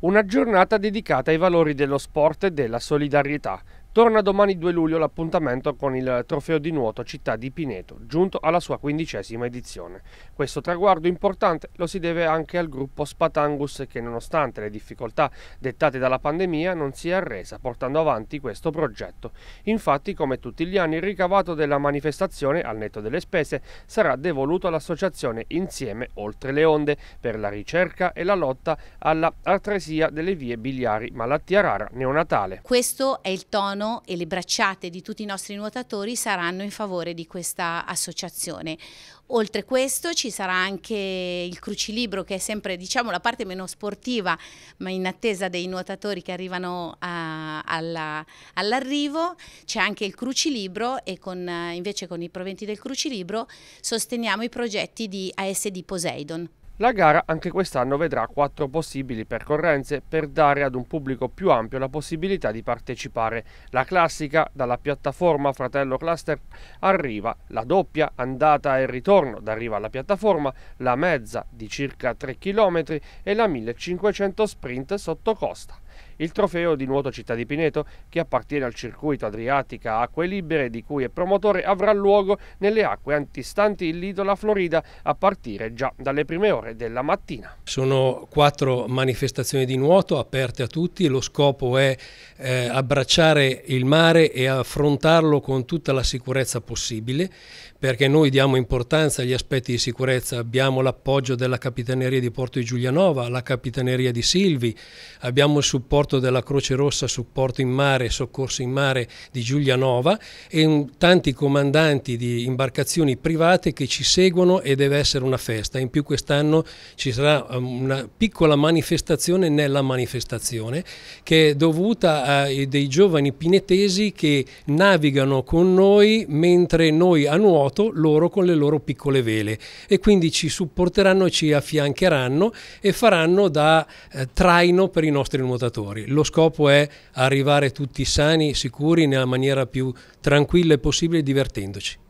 una giornata dedicata ai valori dello sport e della solidarietà, Torna domani 2 luglio l'appuntamento con il trofeo di nuoto Città di Pineto, giunto alla sua quindicesima edizione. Questo traguardo importante lo si deve anche al gruppo Spatangus che nonostante le difficoltà dettate dalla pandemia non si è arresa portando avanti questo progetto. Infatti come tutti gli anni il ricavato della manifestazione al netto delle spese sarà devoluto all'associazione Insieme Oltre le Onde per la ricerca e la lotta alla artresia delle vie biliari, malattia rara neonatale. Questo è il tono mano e le bracciate di tutti i nostri nuotatori saranno in favore di questa associazione. Oltre questo ci sarà anche il crucilibro che è sempre diciamo, la parte meno sportiva ma in attesa dei nuotatori che arrivano all'arrivo, all c'è anche il crucilibro e con, invece con i proventi del crucilibro sosteniamo i progetti di ASD Poseidon. La gara anche quest'anno vedrà quattro possibili percorrenze per dare ad un pubblico più ampio la possibilità di partecipare. La classica dalla piattaforma Fratello Cluster arriva, la doppia andata e ritorno da Riva alla piattaforma, la mezza di circa 3 km e la 1500 sprint sotto costa il trofeo di nuoto Città di Pineto, che appartiene al circuito Adriatica Acque Libere, di cui è promotore, avrà luogo nelle acque antistanti l'isola Florida a partire già dalle prime ore della mattina. Sono quattro manifestazioni di nuoto aperte a tutti, lo scopo è eh, abbracciare il mare e affrontarlo con tutta la sicurezza possibile perché noi diamo importanza agli aspetti di sicurezza, abbiamo l'appoggio della Capitaneria di Porto di Giulianova, la Capitaneria di Silvi, abbiamo il supporto della Croce Rossa, supporto in mare, soccorso in mare di Giulianova e tanti comandanti di imbarcazioni private che ci seguono e deve essere una festa. In più quest'anno ci sarà um, una piccola manifestazione nella manifestazione che è dovuta a eh, dei giovani pinetesi che navigano con noi mentre noi a nuoto nuoto loro con le loro piccole vele e quindi ci supporteranno e ci affiancheranno e faranno da eh, traino per i nostri nuotatori. Lo scopo è arrivare tutti sani, sicuri, nella maniera più tranquilla possibile, divertendoci.